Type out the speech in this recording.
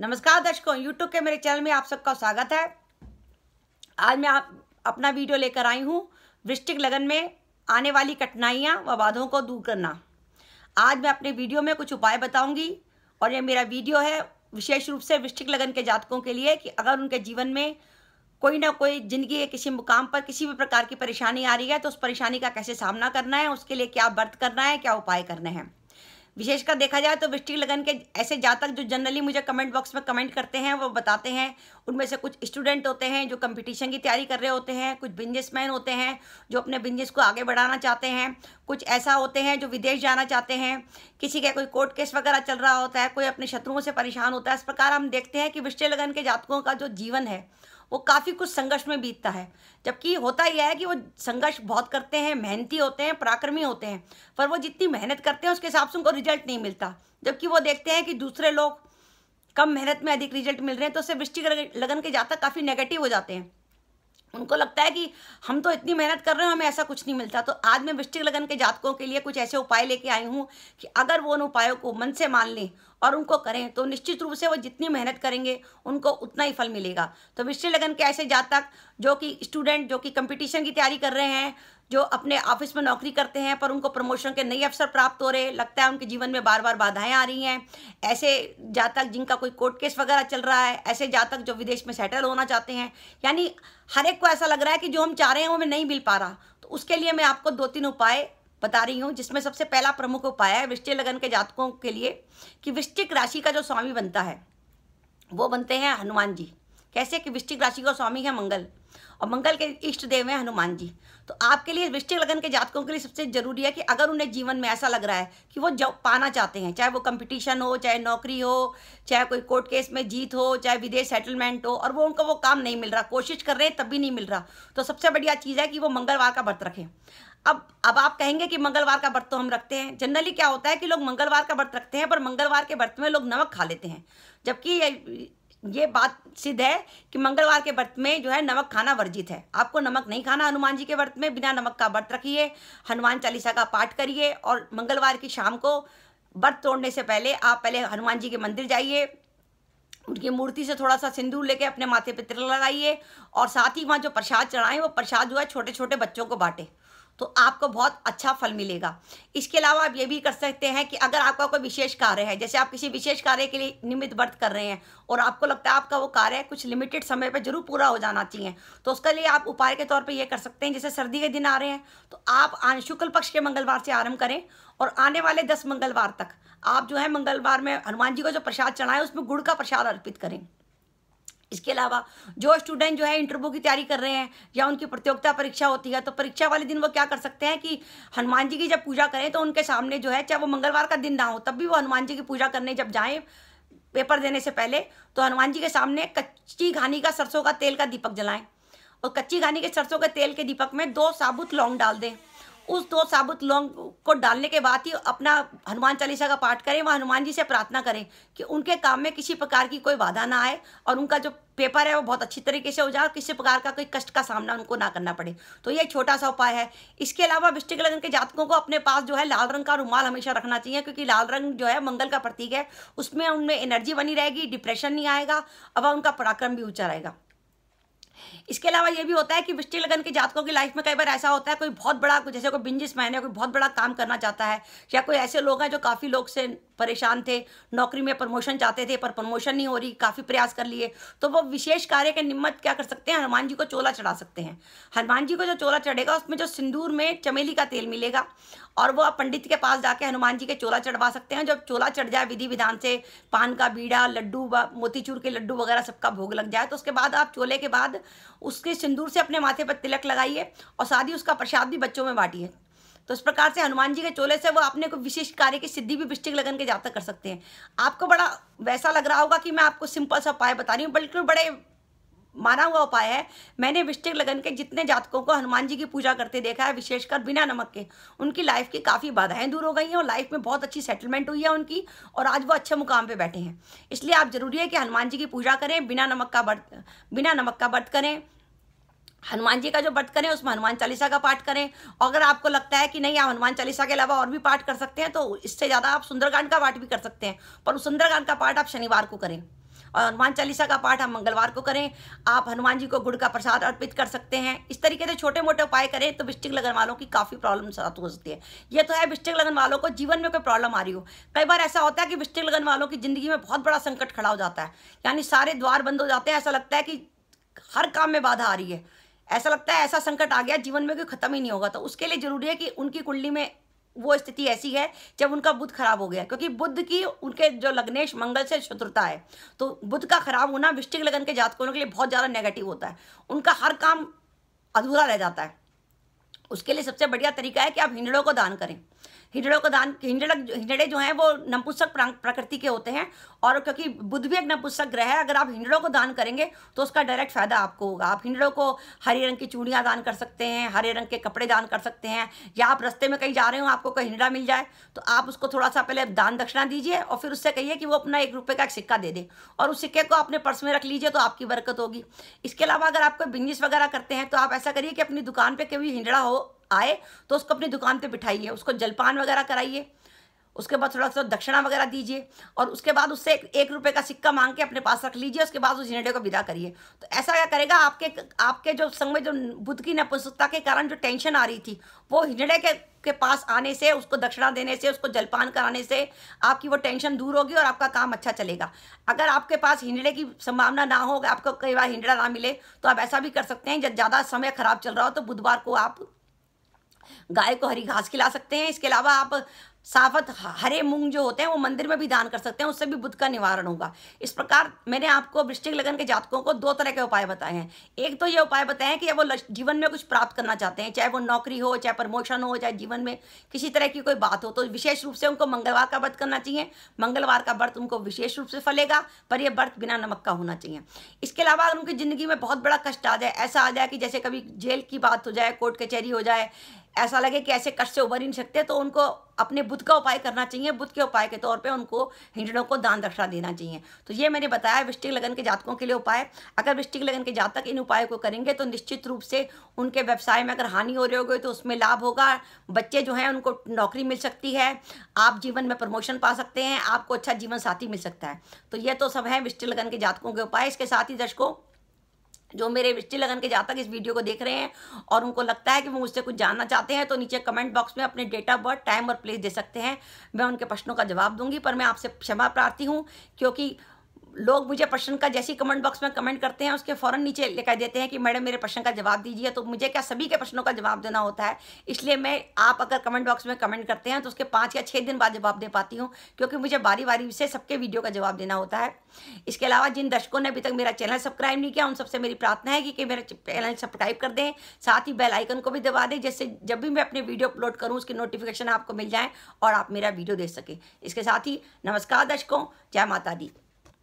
नमस्कार दर्शकों यूट्यूब के मेरे चैनल में आप सबका स्वागत है आज मैं आप अपना वीडियो लेकर आई हूँ वृष्टिक लगन में आने वाली कठिनाइयाँ व बाधों को दूर करना आज मैं अपने वीडियो में कुछ उपाय बताऊंगी और यह मेरा वीडियो है विशेष रूप से वृष्टिक लगन के जातकों के लिए कि अगर उनके जीवन में कोई ना कोई ज़िंदगी के किसी मुकाम पर किसी भी प्रकार की परेशानी आ रही है तो उस परेशानी का कैसे सामना करना है उसके लिए क्या वर्त करना है क्या उपाय करने हैं विशेषकर देखा जाए तो वृष्टिक लगन के ऐसे जातक जो जनरली मुझे कमेंट बॉक्स में कमेंट करते हैं वो बताते हैं उनमें से कुछ स्टूडेंट होते हैं जो कंपटीशन की तैयारी कर रहे होते हैं कुछ बिजनेसमैन होते हैं जो अपने बिजनेस को आगे बढ़ाना चाहते हैं कुछ ऐसा होते हैं जो विदेश जाना चाहते हैं किसी का कोई कोर्ट केस वगैरह चल रहा होता है कोई अपने शत्रुओं से परेशान होता है इस प्रकार हम देखते हैं कि वृष्टि लगन के जातकों का जो जीवन है वो काफ़ी कुछ संघर्ष में बीतता है जबकि होता यह है कि वो संघर्ष बहुत करते हैं मेहनती होते हैं पराक्रमी होते हैं पर वो जितनी मेहनत करते हैं उसके हिसाब से उनको रिजल्ट नहीं मिलता जबकि वो देखते हैं कि दूसरे लोग कम मेहनत में अधिक रिजल्ट मिल रहे हैं तो उससे वृष्टि लगन के जाता काफ़ी नेगेटिव हो जाते हैं उनको लगता है कि हम तो इतनी मेहनत कर रहे हैं हमें ऐसा कुछ नहीं मिलता तो आज मैं वृष्टिक लगन के जातकों के लिए कुछ ऐसे उपाय लेके आई हूँ कि अगर वो उन उपायों को मन से मान लें और उनको करें तो निश्चित रूप से वो जितनी मेहनत करेंगे उनको उतना ही फल मिलेगा तो विषय लगन के ऐसे जातक जो कि स्टूडेंट जो कि कंपटीशन की तैयारी कर रहे हैं जो अपने ऑफिस में नौकरी करते हैं पर उनको प्रमोशन के नए अवसर प्राप्त हो रहे लगता है उनके जीवन में बार बार बाधाएं आ रही हैं ऐसे जातक जिनका कोई कोर्ट केस वगैरह चल रहा है ऐसे जातक जो विदेश में सेटल होना चाहते हैं यानी हर एक को ऐसा लग रहा है कि जो हम चाह रहे हैं वो हमें नहीं मिल पा रहा तो उसके लिए मैं आपको दो तीन उपाय बता रही हूँ जिसमें सबसे पहला प्रमुख उपाय है वृश्चिक लगन के जातकों के लिए कि वृश्चिक राशि का जो स्वामी बनता है वो बनते हैं हनुमान जी कैसे कि वृश्चिक राशि का स्वामी है मंगल और मंगल के इष्ट देव हैं हनुमान जी तो आपके लिए वृश्चिक लगन के जातकों के लिए सबसे जरूरी है कि अगर उन्हें जीवन में ऐसा लग रहा है कि वो जब पाना चाहते हैं चाहे वो कंपटीशन हो चाहे नौकरी हो चाहे कोई कोर्ट केस में जीत हो चाहे विदेश सेटलमेंट हो और वो उनका वो काम नहीं मिल रहा कोशिश कर रहे हैं तब भी नहीं मिल रहा तो सबसे बढ़िया चीज़ है कि वो मंगलवार का व्रत रखें अब अब आप कहेंगे कि मंगलवार का व्रत तो हम रखते हैं जनरली क्या होता है कि लोग मंगलवार का व्रत रखते हैं पर मंगलवार के व्रत में लोग नमक खा लेते हैं जबकि ये ये बात सिद्ध है कि मंगलवार के व्रत में जो है नमक खाना वर्जित है आपको नमक नहीं खाना हनुमान जी के व्रत में बिना नमक का व्रत रखिए हनुमान चालीसा का पाठ करिए और मंगलवार की शाम को व्रत तोड़ने से पहले आप पहले हनुमान जी के मंदिर जाइए उनकी मूर्ति से थोड़ा सा सिंदूर लेके अपने माथे पे तिल लगाइए और साथ ही वहाँ जो प्रसाद चढ़ाएं वो प्रसाद जो है छोटे छोटे बच्चों को बांटें तो आपको बहुत अच्छा फल मिलेगा इसके अलावा आप ये भी कर सकते हैं कि अगर आपका कोई विशेष कार्य है जैसे आप किसी विशेष कार्य के लिए निमित्त व्रत कर रहे हैं और आपको लगता है आपका वो कार्य कुछ लिमिटेड समय पर जरूर पूरा हो जाना चाहिए तो उसके लिए आप उपाय के तौर पर यह कर सकते हैं जैसे सर्दी के दिन आ रहे हैं तो आप शुक्ल पक्ष के मंगलवार से आरंभ करें और आने वाले दस मंगलवार तक आप जो है मंगलवार में हनुमान जी को जो प्रसाद चढ़ाएं उसमें गुड़ का प्रसाद अर्पित करें इसके अलावा जो स्टूडेंट जो है इंटरव्यू की तैयारी कर रहे हैं या उनकी प्रतियोगिता परीक्षा होती है तो परीक्षा वाले दिन वो क्या कर सकते हैं कि हनुमान जी की जब पूजा करें तो उनके सामने जो है चाहे वो मंगलवार का दिन ना हो तब भी वो हनुमान जी की पूजा करने जब जाए पेपर देने से पहले तो हनुमान जी के सामने कच्ची घानी का सरसों का तेल का दीपक जलाएं और कच्ची घानी के सरसों के तेल के दीपक में दो साबुत लौंग डाल दें उस दो साबुत लौंग को डालने के बाद ही अपना हनुमान चालीसा का पाठ करें व हनुमान जी से प्रार्थना करें कि उनके काम में किसी प्रकार की कोई बाधा ना आए और उनका जो पेपर है वो बहुत अच्छी तरीके से हो जाए किसी प्रकार का कोई कष्ट का सामना उनको ना करना पड़े तो ये छोटा सा उपाय है इसके अलावा वृष्टिक लग्न के जातकों को अपने पास जो है लाल रंग का रुमाल हमेशा रखना चाहिए क्योंकि लाल रंग जो है मंगल का प्रतीक है उसमें उनमें एनर्जी बनी रहेगी डिप्रेशन नहीं आएगा अब उनका पराक्रम भी ऊँचा रहेगा इसके अलावा ये भी होता है कि वृष्टि लगन के जातकों की लाइफ में कई बार ऐसा होता है कोई बहुत बड़ा जैसे कोई बिंजिस मैन है कोई बहुत बड़ा काम करना चाहता है या कोई ऐसे लोग हैं जो काफ़ी लोग से परेशान थे नौकरी में प्रमोशन चाहते थे पर प्रमोशन नहीं हो रही काफ़ी प्रयास कर लिए तो वो विशेष कार्य के निम्मत क्या कर सकते हैं हनुमान जी को चोला चढ़ा सकते हैं हनुमान जी को जो चोला चढ़ेगा उसमें जो सिंदूर में चमेली का तेल मिलेगा और वो आप पंडित के पास जाके हनुमान जी के चोला चढ़वा सकते हैं जब चोला चढ़ जाए विधि विधान से पान का बीड़ा लड्डू मोतीचूर के लड्डू वगैरह सबका भोग लग जाए तो उसके बाद आप चोले के बाद उसके सिंदूर से अपने माथे पर तिलक लगाइए और साथ ही उसका प्रसाद भी बच्चों में बांटिए तो इस प्रकार से हनुमान जी के चोले से वो अपने को विशिष्ट कार्य की सिद्धि भी बिस्टिक लगन के जातक कर सकते हैं आपको बड़ा वैसा लग रहा होगा कि मैं आपको सिंपल सा उपाय बता रही हूँ बल्कि बड़े माना हुआ उपाय है मैंने विष्टिक लगन के जितने जातकों को हनुमान जी की पूजा करते देखा है विशेषकर बिना नमक के उनकी लाइफ की काफ़ी बाधाएं दूर हो गई हैं और लाइफ में बहुत अच्छी सेटलमेंट हुई है उनकी और आज वो अच्छे मुकाम पर बैठे हैं इसलिए आप जरूरी है कि हनुमान जी की पूजा करें बिना नमक का व्रत बिना नमक का व्रत करें हनुमान जी का जो व्रत करें उसमें हनुमान चालीसा का पाठ करें और अगर आपको लगता है कि नहीं आप हनुमान चालीसा के अलावा और भी पाठ कर सकते हैं तो इससे ज़्यादा आप सुंदरकांड का पाठ भी कर सकते हैं पर उस सुंदरकांड का पाठ आप शनिवार को करें और हनुमान चालीसा का पाठ हम मंगलवार को करें आप हनुमान जी को गुड़ का प्रसाद अर्पित कर सकते हैं इस तरीके से छोटे मोटे उपाय करें तो बिस्टिक लगन वालों की काफ़ी प्रॉब्लम साथ हो सकती है ये तो है बिस्टिक लगन वालों को जीवन में कोई प्रॉब्लम आ रही हो कई बार ऐसा होता है कि बिस्टिक लगन वालों की ज़िंदगी में बहुत बड़ा संकट खड़ा हो जाता है यानी सारे द्वार बंद हो जाते हैं ऐसा लगता है कि हर काम में बाधा आ रही है ऐसा लगता है ऐसा संकट आ गया जीवन में कोई खत्म ही नहीं होगा तो उसके लिए जरूरी है कि उनकी कुंडली में वो स्थिति ऐसी है जब उनका बुद्ध खराब हो गया क्योंकि बुद्ध की उनके जो लग्नेश मंगल से शत्रुता है तो बुद्ध का खराब होना वृष्टिक लगन के जातकों के लिए बहुत ज़्यादा नेगेटिव होता है उनका हर काम अधूरा रह जाता है उसके लिए सबसे बढ़िया तरीका है कि आप हिंडड़ों को दान करें हिंडड़ों का दान हिंडड़क हिंडड़े जो हैं वो नपुंसक प्रकृति के होते हैं और क्योंकि बुद्ध भी एक नपुंसक ग्रह है अगर आप हिंडड़ों को दान करेंगे तो उसका डायरेक्ट फायदा आपको होगा आप हिंडड़ों को हरे रंग की चूड़ियाँ दान कर सकते हैं हरे रंग के कपड़े दान कर सकते हैं या आप रस्ते में कहीं जा रहे हो आपको कोई हिंडड़ा मिल जाए तो आप उसको थोड़ा सा पहले दान दक्षिणा दीजिए और फिर उससे कहिए कि वो अपना एक रुपये का एक सिक्का दे दे और उस सिक्के को अपने पर्स में रख लीजिए तो आपकी बरकत होगी इसके अलावा अगर आप कोई बिजनेस वगैरह करते हैं तो आप ऐसा करिए कि अपनी दुकान पर कभी हिंडड़ा हो आए तो उसको अपनी दुकान पर बिठाइए उसको जलपान वगैरह कराइए उसके बाद थोड़ा सा दक्षिणा वगैरह दीजिए और उसके बाद उससे एक, एक रुपए का सिक्का मांग के अपने पास रख लीजिए उसके बाद उस झिनेडे को विदा करिए तो ऐसा क्या करेगा आपके आपके जो संग में जो बुद्ध की नपुंसकता के कारण जो टेंशन आ रही थी वो हिजड़े के के पास आने से उसको दक्षिणा देने से उसको जलपान कराने से आपकी वो टेंशन दूर होगी और आपका काम अच्छा चलेगा अगर आपके पास हिंडड़े की संभावना ना हो आपको कई बार हिंडड़ा ना मिले तो आप ऐसा भी कर सकते हैं जब ज़्यादा समय खराब चल रहा हो तो बुधवार को आप गाय को हरी घास खिला सकते हैं इसके अलावा आप सावत हरे मूंग जो होते हैं वो मंदिर में भी दान कर सकते हैं उससे भी बुद्ध का निवारण होगा इस प्रकार मैंने आपको वृश्चिक लगन के जातकों को दो तरह के उपाय बताए हैं एक तो ये उपाय बताए हैं कि वो जीवन में कुछ प्राप्त करना चाहते हैं चाहे वो नौकरी हो चाहे प्रमोशन हो चाहे जीवन में किसी तरह की कोई बात हो तो विशेष रूप से उनको मंगलवार का व्रत करना चाहिए मंगलवार का व्रत उनको विशेष रूप से फलेगा पर यह व्रत बिना नमक का होना चाहिए इसके अलावा अगर उनकी ज़िंदगी में बहुत बड़ा कष्ट आ जाए ऐसा आ जाए कि जैसे कभी जेल की बात हो जाए कोर्ट कचहरी हो जाए ऐसा लगे कि ऐसे कष्ट से उभर ही नहीं सकते तो उनको अपने बुद्ध का उपाय करना चाहिए बुद्ध के उपाय के तौर पे उनको हिंडनों को दान दक्षिणा देना चाहिए तो ये मैंने बताया वृष्टिक लगन के जातकों के लिए उपाय अगर वृष्टिक लगन के जातक इन उपायों को करेंगे तो निश्चित रूप से उनके व्यवसाय में अगर हानि हो रही होगी तो उसमें लाभ होगा बच्चे जो हैं उनको नौकरी मिल सकती है आप जीवन में प्रमोशन पा सकते हैं आपको अच्छा जीवन साथी मिल सकता है तो ये तो सब है वृष्टि लगन के जातकों के उपाय इसके साथ ही दर्शकों जो मेरे रिश्ते लगन के जातक इस वीडियो को देख रहे हैं और उनको लगता है कि वो मुझसे कुछ जानना चाहते हैं तो नीचे कमेंट बॉक्स में अपने डेट ऑफ बर्थ टाइम और प्लेस दे सकते हैं मैं उनके प्रश्नों का जवाब दूंगी पर मैं आपसे क्षमा प्रार्थी हूँ क्योंकि लोग मुझे प्रश्न का जैसे कमेंट बॉक्स में कमेंट करते हैं उसके फ़ौरन नीचे लिखा देते हैं कि मैडम मेरे प्रश्न का जवाब दीजिए तो मुझे क्या सभी के प्रश्नों का जवाब देना होता है इसलिए मैं आप अगर कमेंट बॉक्स में कमेंट करते हैं तो उसके पाँच या छः दिन बाद जवाब दे पाती हूँ क्योंकि मुझे बारी बारी से सबके वीडियो का जवाब देना होता है इसके अलावा जिन दर्शकों ने अभी तक मेरा चैनल सब्सक्राइब नहीं किया उन सबसे मेरी प्रार्थना है कि, मेरा चैनल सब्सक्राइब कर दें साथ ही बेलाइकन को भी दबा दें जैसे जब भी मैं अपने वीडियो अपलोड करूँ उसकी नोटिफिकेशन आपको मिल जाए और आप मेरा वीडियो देख सकें इसके साथ ही नमस्कार दर्शकों जय माता दी